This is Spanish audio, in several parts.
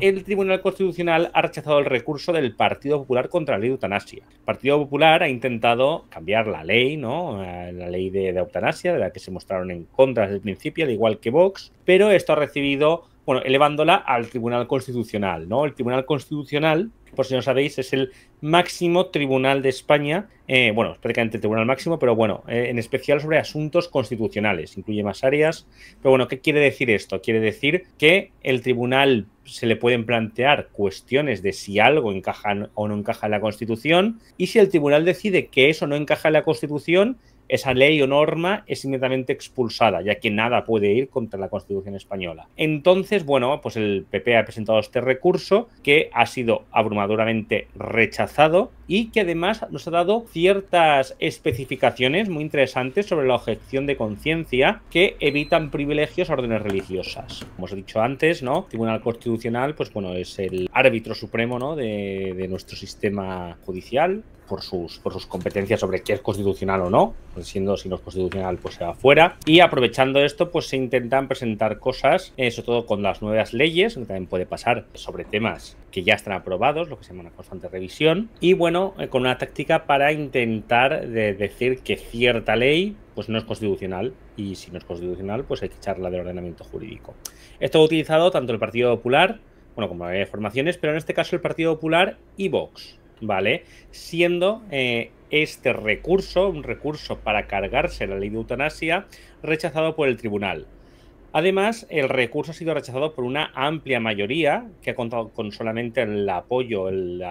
el Tribunal Constitucional ha rechazado el recurso del Partido Popular contra la ley de eutanasia. El Partido Popular ha intentado cambiar la ley, ¿no? Eh, la ley de, eutanasia, de la que se mostraron en contra desde el principio, al igual que Vox, pero esto ha recibido, bueno, elevándola al Tribunal Constitucional, ¿no? El Tribunal Constitucional por si no sabéis, es el máximo tribunal de España, eh, bueno, es prácticamente el tribunal máximo, pero bueno, eh, en especial sobre asuntos constitucionales, incluye más áreas, pero bueno, ¿qué quiere decir esto? Quiere decir que el tribunal se le pueden plantear cuestiones de si algo encaja o no encaja en la Constitución, y si el tribunal decide que eso no encaja en la Constitución, esa ley o norma es inmediatamente expulsada, ya que nada puede ir contra la Constitución española. Entonces, bueno, pues el PP ha presentado este recurso que ha sido abrumadoramente rechazado y que además nos ha dado ciertas especificaciones muy interesantes sobre la objeción de conciencia que evitan privilegios a órdenes religiosas. Como os he dicho antes, ¿no? El Tribunal Constitucional, pues bueno, es el árbitro supremo, ¿no? de nuestro sistema judicial por sus, por sus competencias sobre qué es constitucional o no, pues siendo si no es constitucional pues se va fuera. Y aprovechando esto pues se intentan presentar cosas, eh, sobre todo con las nuevas leyes, que también puede pasar sobre temas que ya están aprobados, lo que se llama una constante revisión. Y bueno, eh, con una táctica para intentar decir que cierta ley pues no es constitucional y si no es constitucional pues hay que echarla del ordenamiento jurídico. Esto ha utilizado tanto el Partido Popular, bueno, como la de formaciones, pero en este caso el Partido Popular y Vox. ¿vale? Siendo eh, este recurso, un recurso para cargarse la ley de eutanasia, rechazado por el tribunal. Además, el recurso ha sido rechazado por una amplia mayoría que ha contado con solamente el apoyo al,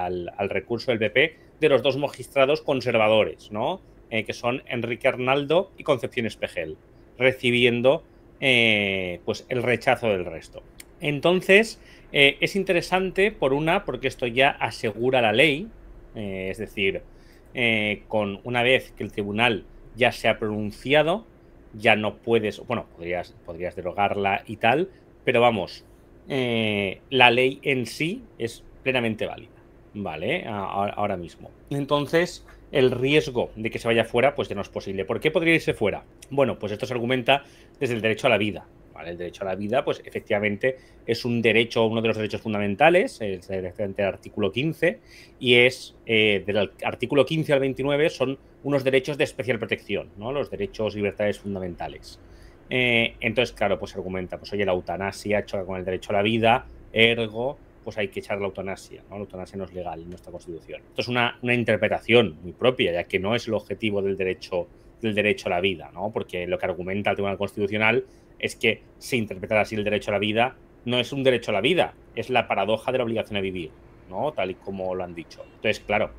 recurso del PP de los dos magistrados conservadores, ¿no? Eh, que son Enrique Arnaldo y Concepción Espejel, recibiendo eh, pues el rechazo del resto. Entonces, es interesante, por una, porque esto ya asegura la ley, eh, es decir, eh, con una vez que el tribunal ya se ha pronunciado, ya no puedes, bueno, podrías, podrías derogarla y tal, pero vamos, eh, la ley en sí es plenamente válida, ¿vale? ahora mismo. Entonces, el riesgo de que se vaya fuera, pues ya no es posible. ¿Por qué podría irse fuera? Bueno, pues esto se argumenta desde el derecho a la vida, el derecho a la vida, pues efectivamente es un derecho, uno de los derechos fundamentales, es el artículo 15, y es eh, del artículo 15 al 29 son unos derechos de especial protección, ¿no? Los derechos y libertades fundamentales. Eh, entonces, claro, pues argumenta, pues oye, la eutanasia choca con el derecho a la vida, ergo, pues hay que echar la eutanasia, ¿no? La eutanasia no es legal en nuestra Constitución. Esto es una, una interpretación muy propia, ya que no es el objetivo del derecho del derecho a la vida, ¿no? Porque lo que argumenta el Tribunal Constitucional es que si interpreta así el derecho a la vida no es un derecho a la vida, es la paradoja de la obligación a vivir, ¿no? Tal y como lo han dicho. Entonces, claro,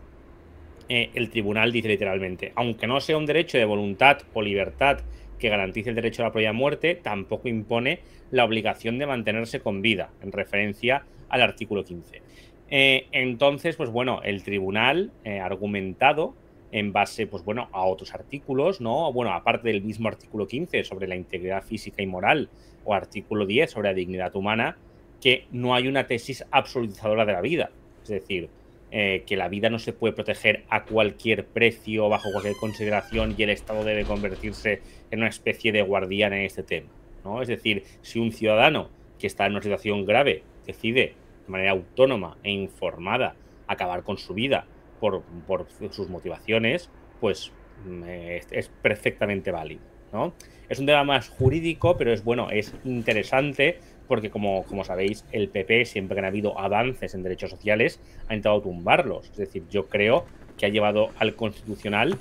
eh, el tribunal dice literalmente, aunque no sea un derecho de voluntad o libertad que garantice el derecho a la propia muerte, tampoco impone la obligación de mantenerse con vida, en referencia al artículo 15. Eh, entonces, pues bueno, el tribunal eh, argumentado en base, pues bueno, a otros artículos, ¿no? Bueno, aparte del mismo artículo 15 sobre la integridad física y moral, o artículo 10 sobre la dignidad humana, que no hay una tesis absolutizadora de la vida. Es decir, eh, que la vida no se puede proteger a cualquier precio, bajo cualquier consideración, y el Estado debe convertirse en una especie de guardián en este tema, ¿no? Es decir, si un ciudadano que está en una situación grave decide de manera autónoma e informada acabar con su vida por, sus motivaciones, pues mm, es, perfectamente válido. ¿no? Es un tema más jurídico, pero es bueno, es interesante porque como, como sabéis, el PP siempre que han habido avances en derechos sociales ha intentado tumbarlos. Es decir, yo creo que ha llevado al constitucional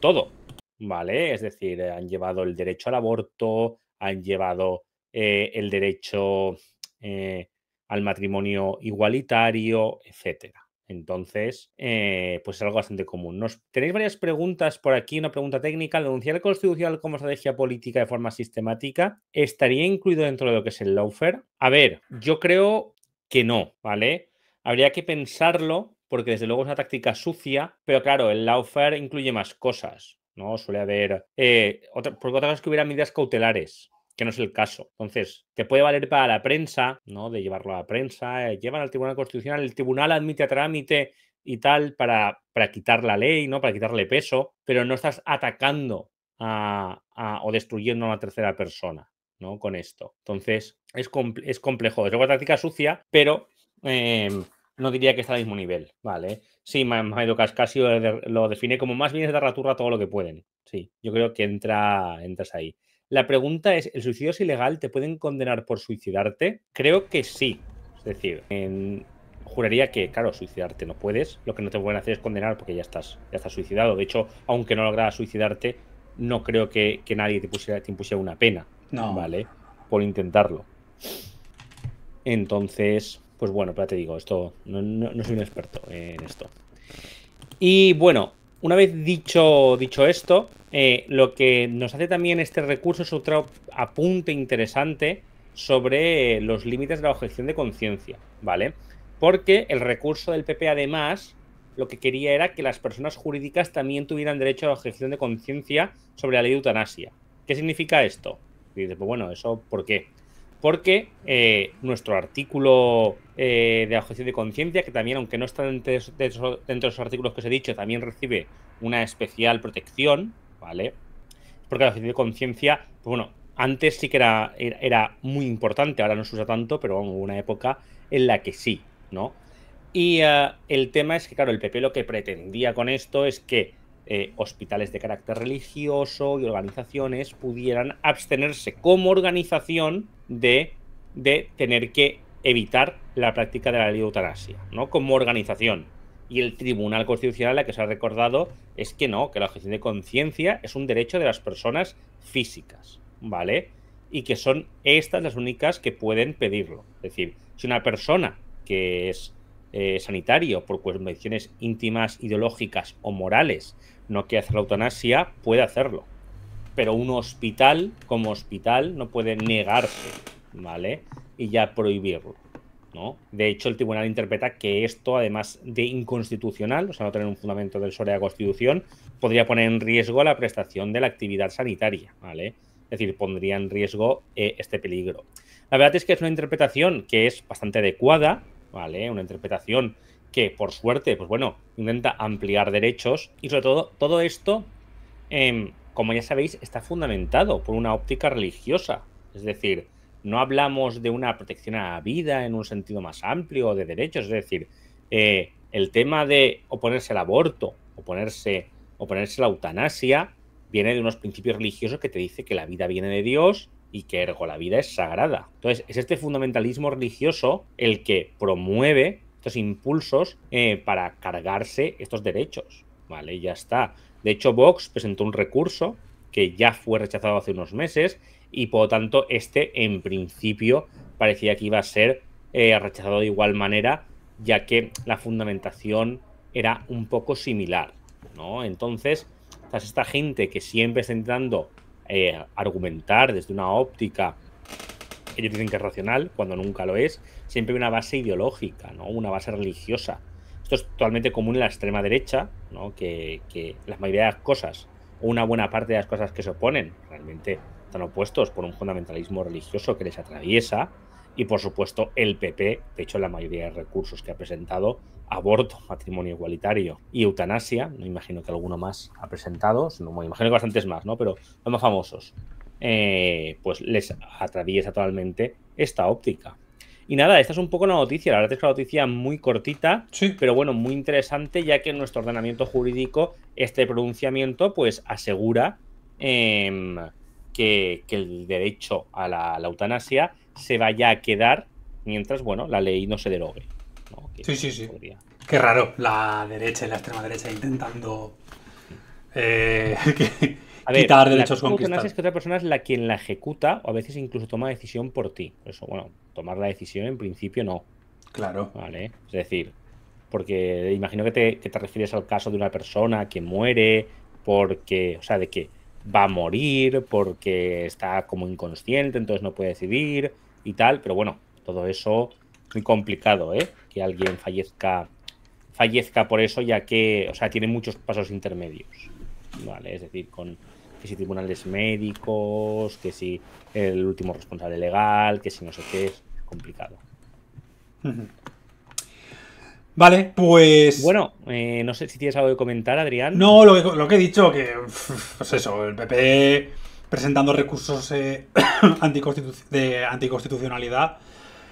todo, ¿vale? Es decir, han llevado el derecho al aborto, han llevado eh, el derecho eh, al matrimonio igualitario, etcétera. Entonces, eh, pues es algo bastante común. Nos, tenéis varias preguntas por aquí, una pregunta técnica. ¿Denunciar el constitucional como estrategia política de forma sistemática estaría incluido dentro de lo que es el lawfare? A ver, yo creo que no, ¿vale? Habría que pensarlo porque desde luego es una táctica sucia, pero claro, el lawfare incluye más cosas, ¿no? Suele haber, eh, otra, otra cosa que hubiera medidas cautelares, que no es el caso. Entonces, te puede valer para la prensa, ¿no? De llevarlo a la prensa, eh, llevan al Tribunal Constitucional, el Tribunal admite a trámite y tal para, para quitar la ley, ¿no? Para quitarle peso, pero no estás atacando a, o destruyendo a una tercera persona, ¿no? Con esto. Entonces, es, es complejo. Es una táctica sucia, pero em, no diría que está al mismo nivel, ¿vale? Sí, Maido Cascasio lo define como más bien de raturra todo lo que pueden. Sí, yo creo que entra, entras ahí. La pregunta es, ¿el suicidio es ilegal? ¿Te pueden condenar por suicidarte? Creo que sí. Es decir, juraría que, claro, suicidarte no puedes. Lo que no te pueden hacer es condenar porque ya estás, ya suicidado. De hecho, aunque no logras suicidarte, no creo que, nadie te, pusiera, impusiera una pena. No. ¿Vale? Por intentarlo. Entonces, pues bueno, pero te digo, esto no soy un experto en esto. Y bueno, una vez dicho, dicho esto, eh, lo que nos hace también este recurso es otro apunte interesante sobre los límites de la objeción de conciencia, ¿vale? Porque el recurso del PP además lo que quería era que las personas jurídicas también tuvieran derecho a la objeción de conciencia sobre la ley de eutanasia. ¿Qué significa esto? dices, pues bueno, ¿eso por qué? porque eh, nuestro artículo eh, de la de conciencia, que también, aunque no está dentro de, los artículos que os he dicho, también recibe una especial protección, ¿vale? Porque la objeción de conciencia, pues bueno, antes sí que era, era, muy importante, ahora no se usa tanto, pero hubo una época en la que sí, ¿no? Y eh, el tema es que, claro, el PP lo que pretendía con esto es que eh, hospitales de carácter religioso y organizaciones pudieran abstenerse como organización de, de tener que evitar la práctica de la ley de eutanasia, ¿no? Como organización. Y el Tribunal Constitucional, la que se ha recordado, es que no, que la objeción de conciencia es un derecho de las personas físicas, ¿vale? Y que son estas las únicas que pueden pedirlo. Es decir, si una persona que es eh, sanitario, por cuestiones íntimas, ideológicas o morales, no quiere hacer la eutanasia, puede hacerlo. Pero un hospital, como hospital, no puede negarse, ¿vale? Y ya prohibirlo, ¿no? De hecho, el tribunal interpreta que esto, además de inconstitucional, o sea, no tener un fundamento del sobre la Constitución, podría poner en riesgo la prestación de la actividad sanitaria, ¿vale? Es decir, pondría en riesgo eh, este peligro. La verdad es que es una interpretación que es bastante adecuada, ¿vale? Una interpretación que, por suerte, pues bueno, intenta ampliar derechos y sobre todo todo esto, em, como ya sabéis, está fundamentado por una óptica religiosa. Es decir, no hablamos de una protección a la vida en un sentido más amplio de derechos, es decir, eh, el tema de oponerse al aborto, oponerse, oponerse a la eutanasia, viene de unos principios religiosos que te dice que la vida viene de Dios y que ergo la vida es sagrada. Entonces, es este fundamentalismo religioso el que promueve estos impulsos eh, para cargarse estos derechos. Vale, ya está. De hecho, Vox presentó un recurso que ya fue rechazado hace unos meses y por lo tanto este en principio parecía que iba a ser eh, rechazado de igual manera ya que la fundamentación era un poco similar, ¿no? Entonces, esta gente que siempre está intentando eh, argumentar desde una óptica, ellos dicen que es racional, cuando nunca lo es, siempre hay una base ideológica, ¿no? una base religiosa. Esto es totalmente común en la extrema derecha, que, que la mayoría de las cosas, o una buena parte de las cosas que se oponen, realmente están opuestos por un fundamentalismo religioso que les atraviesa, y por supuesto el PP, de hecho la mayoría de recursos que ha presentado, aborto, matrimonio igualitario y eutanasia, no imagino que alguno más ha presentado, sino, me imagino que bastantes más, ¿no? Pero los más famosos, eh, pues les atraviesa totalmente esta óptica. Y nada, esta es un poco la noticia. La verdad es que una noticia muy cortita, pero bueno, muy interesante, ya que en nuestro ordenamiento jurídico este pronunciamiento pues asegura em, que, el derecho a la, eutanasia se vaya a quedar mientras, bueno, la ley no se derogue. Sí, sí, sí. Qué raro, la derecha y la extrema derecha intentando eh, quitar derechos conquistados. es que otra persona es la quien la ejecuta o a veces incluso toma decisión por ti. eso, bueno, tomar la decisión en principio no. Claro. Vale, es decir, porque imagino que te, que te refieres al caso de una persona que muere porque, o sea, de que va a morir porque está como inconsciente, entonces no puede decidir y tal, pero bueno, todo eso muy complicado, ¿eh? Que alguien fallezca fallezca por eso, ya que, o sea, tiene muchos pasos intermedios, ¿vale? Es decir, con que si tribunales médicos, que si el último responsable legal, que si no sé qué, es complicado. Vale, pues. Bueno, eh, no sé si tienes algo que comentar, Adrián. No, lo que, he dicho, que. Pues eso, el PP e presentando recursos eh, de anticonstitucionalidad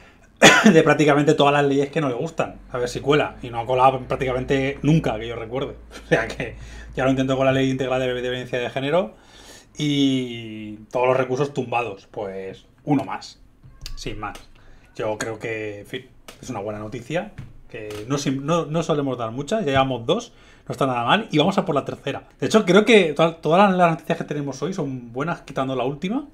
de prácticamente todas las leyes que no le gustan. A ver si cuela. Y no ha colado prácticamente nunca, que yo recuerde. O sea que ya lo intento con la ley integral de violencia de género. Y todos los recursos tumbados. Pues uno más. Sin más. Yo creo que, en fin, es una buena noticia que no, solemos dar muchas, ya llevamos dos, no está nada mal, y vamos a por la tercera. De hecho, creo que todas las noticias que tenemos hoy son buenas, quitando la última.